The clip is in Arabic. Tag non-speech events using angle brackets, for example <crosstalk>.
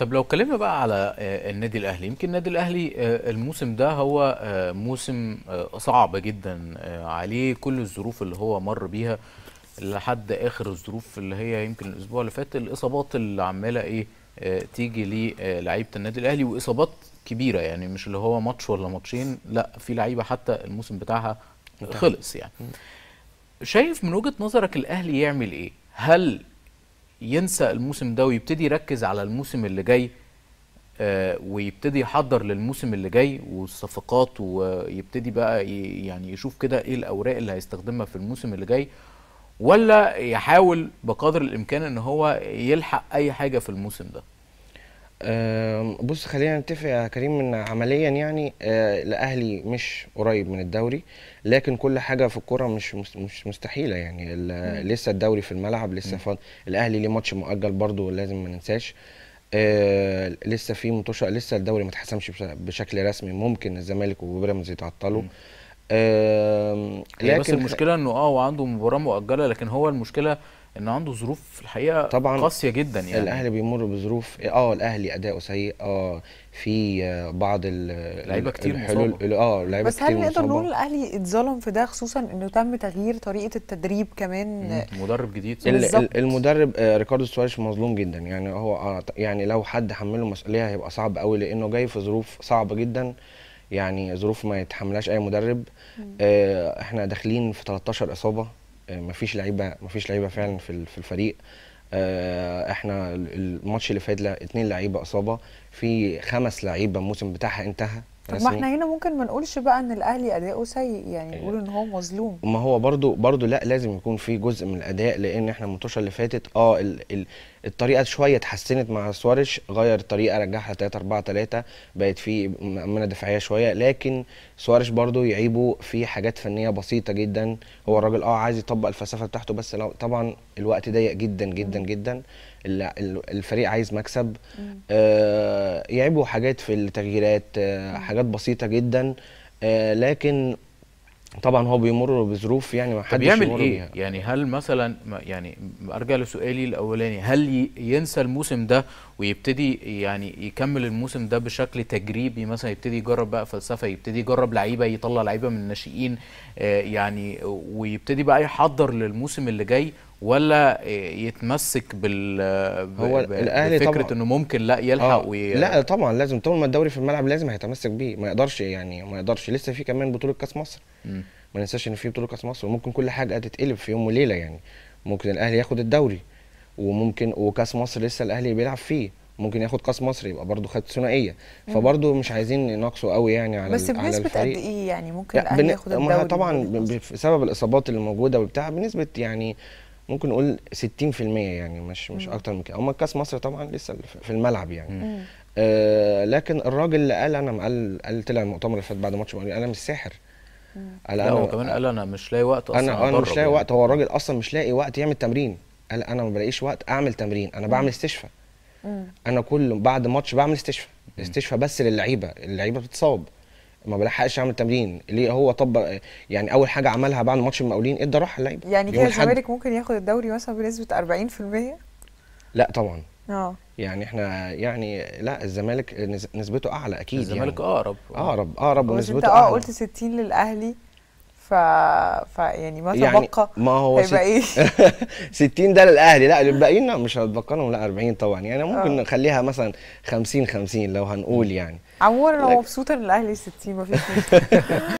طب لو اتكلمنا بقى على آه، النادي الاهلي يمكن النادي الاهلي آه، الموسم ده هو آه، موسم صعب جدا عليه كل الظروف اللي هو مر بيها لحد اخر الظروف اللي هي يمكن الاسبوع اللي فات الاصابات اللي عماله ايه تيجي للعيبه النادي الاهلي واصابات كبيره يعني مش اللي هو ماتش ولا ماتشين لا في لعيبه حتى الموسم بتاعها خلص يعني شايف من وجهه نظرك الاهلي يعمل ايه هل ينسى الموسم ده ويبتدي يركز على الموسم اللي جاي آه، ويبتدي يحضر للموسم اللي جاي والصفقات ويبتدي بقى يعني يشوف كده ايه الاوراق اللي هيستخدمها في الموسم اللي جاي ولا يحاول بقدر الامكان ان هو يلحق اي حاجه في الموسم ده أه بص خلينا نتفق يا كريم ان عمليا يعني أه الاهلي مش قريب من الدوري لكن كل حاجه في الكوره مش مش مستحيله يعني لسه الدوري في الملعب لسه فاض الاهلي ليه ماتش مؤجل برضه لازم ما ننساش آه لسه في متوشه لسه الدوري ما اتحسمش بشكل رسمي ممكن الزمالك وبيراميدز يتعطلوا آه لكن بس المشكله انه اه وعنده مباراه مؤجله لكن هو المشكله ان عنده ظروف في الحقيقه طبعا قاسيه جدا يعني الاهلي بيمر بظروف اه الاهلي اداؤه سيء اه في آه، بعض اللعيبه كتير الحلول اه لعيبه بس هل نقدر نقول الاهلي اتظلم في ده خصوصا انه تم تغيير طريقه التدريب كمان مدرب جديد المدرب آه، ريكاردو سواريش مظلوم جدا يعني هو آه، يعني لو حد حمله مسؤوليه هيبقى صعب قوي لانه جاي في ظروف صعبه جدا يعني ظروف ما يتحملهاش اي مدرب آه احنا داخلين في 13 اصابه مفيش لعيبه مفيش لعيبه فعلا في في الفريق آه، احنا الماتش اللي فات اتنين لعيبه اصابه في خمس لعيبه الموسم بتاعها انتهى ما احنا هنا ممكن ما نقولش بقى ان الاهلي اداؤه سيء يعني إيه. نقول ان هو مظلوم ما هو برضو برضو لا لازم يكون في جزء من الاداء لان احنا الماتشه اللي فاتت اه ال ال الطريقه شويه اتحسنت مع سواريش غير الطريقه رجعها 3 4 3 بقت في مأمنه دفاعيه شويه لكن سواريش برضو يعيبه في حاجات فنيه بسيطه جدا هو الراجل اه عايز يطبق الفلسفه بتاعته بس لو طبعا الوقت ضيق جدا جدا جدا الفريق عايز مكسب آه يعيبوا حاجات في التغييرات آه حاجات بسيطه جدا آه لكن طبعا هو بيمر بظروف يعني ما حدش يعمل ايه بيها. يعني هل مثلا يعني ارجع لسؤالي الاولاني هل ينسى الموسم ده ويبتدي يعني يكمل الموسم ده بشكل تجريبي مثلا يبتدي يجرب بقى فلسفه يبتدي يجرب لعيبه يطلع لعيبه من الناشئين آه، يعني ويبتدي بقى يحضر للموسم اللي جاي ولا يتمسك بال هو الاهلي بفكره انه ممكن لا يلحق آه. وي... لا طبعا لازم طول ما الدوري في الملعب لازم هيتمسك بيه ما يقدرش يعني ما يقدرش لسه في كمان بطوله كاس مصر م. ما ننساش ان في بطوله كاس مصر وممكن كل حاجه تتقلب في يوم وليله يعني ممكن الاهلي ياخد الدوري وممكن وكاس مصر لسه الاهلي بيلعب فيه ممكن ياخد كاس مصر يبقى برضه خد ثنائيه فبرضه مش عايزين يناقصوا قوي يعني على بس بنسبه قد ايه يعني ممكن الاهلي ياخد الدوري طبعا بسبب الاصابات اللي موجوده وبتاع بنسبه يعني ممكن نقول 60% يعني مش مش اكتر من كده اما كاس مصر طبعا لسه في الملعب يعني آه لكن الراجل اللي قال انا قال قال طلع المؤتمر اللي فات بعد ماتش قال انا مش ساحر قال لا هو كمان قال انا مش لاقي وقت اصلا انا انا مش لاقي يعني. وقت هو الراجل اصلا مش لاقي وقت يعمل تمرين قال انا ما بلاقيش وقت اعمل تمرين انا بعمل استشفاء انا كل بعد ماتش بعمل استشفاء استشفاء بس للعيبه اللعيبه بتتصاب ما بلحقش اعمل تمرين ليه هو طب يعني اول حاجه عملها بعد ماتش المقاولين ادى راحه اللعيبه يعني كده الزمالك ممكن ياخد الدوري مثلا بنسبه 40% لا طبعا اه يعني احنا يعني لا الزمالك نسبته اعلى اكيد يعني. الزمالك يعني. اقرب اقرب اقرب ونسبته اه قلت 60 للاهلي ف... يعني ما يعني تبقى يعني ما هو هيبقى ايه 60 <laughs> ده للاهلي لا الباقيين مش هتبقى لهم لا 40 طبعا يعني ممكن أوه. نخليها مثلا 50 50 لو هنقول يعني عموما انا مبسوطه ان الاهلي 60 ما فيش